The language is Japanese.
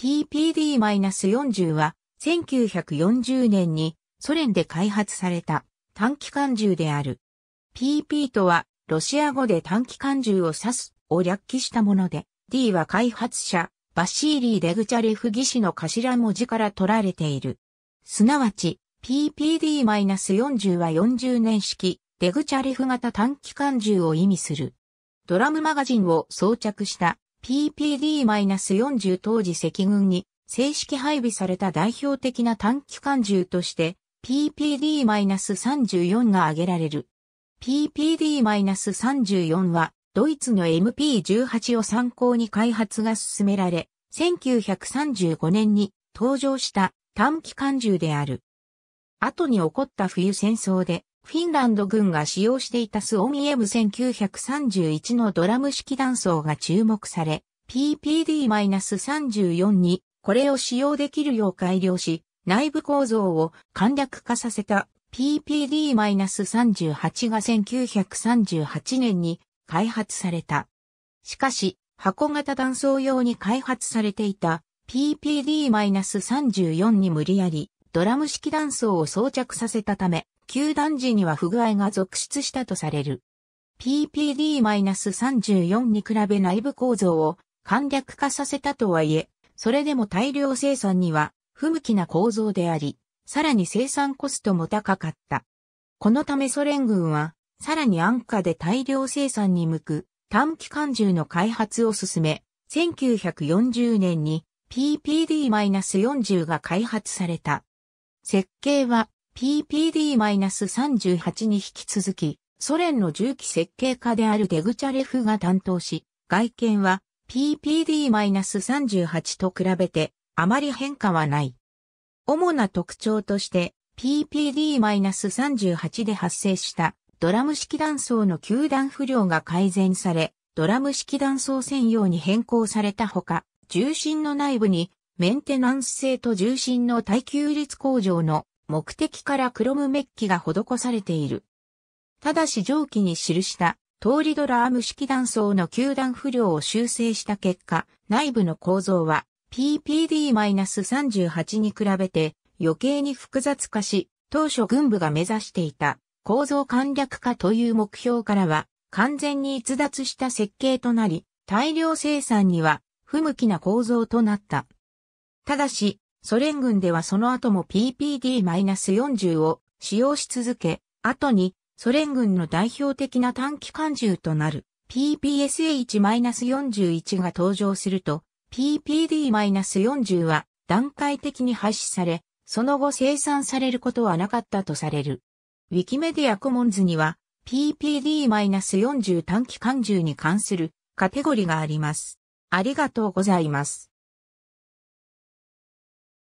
PPD-40 は1940年にソ連で開発された短期関銃である。PP とはロシア語で短期関銃を指すを略記したもので、D は開発者バシーリー・デグチャレフ技師の頭文字から取られている。すなわち PPD-40 は40年式デグチャレフ型短期関銃を意味する。ドラムマガジンを装着した PPD-40 当時赤軍に正式配備された代表的な短期間銃として PPD-34 が挙げられる。PPD-34 はドイツの MP18 を参考に開発が進められ、1935年に登場した短期間銃である。後に起こった冬戦争でフィンランド軍が使用していたスオミエム1931のドラム式断層が注目され、PPD-34 にこれを使用できるよう改良し、内部構造を簡略化させた PPD-38 が1938年に開発された。しかし、箱型断層用に開発されていた PPD-34 に無理やりドラム式断層を装着させたため、球団時には不具合が続出したとされる。PPD-34 に比べ内部構造を簡略化させたとはいえ、それでも大量生産には不向きな構造であり、さらに生産コストも高かった。このためソ連軍は、さらに安価で大量生産に向く短期間銃の開発を進め、1940年に PPD-40 が開発された。設計は PPD-38 に引き続き、ソ連の重機設計家であるデグチャレフが担当し、外見は PPD-38 と比べてあまり変化はない。主な特徴として PPD-38 で発生したドラム式断層の球弾不良が改善され、ドラム式断層専用に変更されたほか、重心の内部にメンテナンス性と重心の耐久率向上の目的からクロムメッキが施されている。ただし上記に記した通りドラーム式断層の球団不良を修正した結果、内部の構造は PPD-38 に比べて余計に複雑化し、当初軍部が目指していた構造簡略化という目標からは完全に逸脱した設計となり、大量生産には不向きな構造となった。ただし、ソ連軍ではその後も PPD-40 を使用し続け、後にソ連軍の代表的な短期間銃となる PPSH-41 が登場すると、PPD-40 は段階的に廃止され、その後生産されることはなかったとされる。ウィキメディアコモンズには PPD-40 短期間銃に関するカテゴリがあります。ありがとうございます。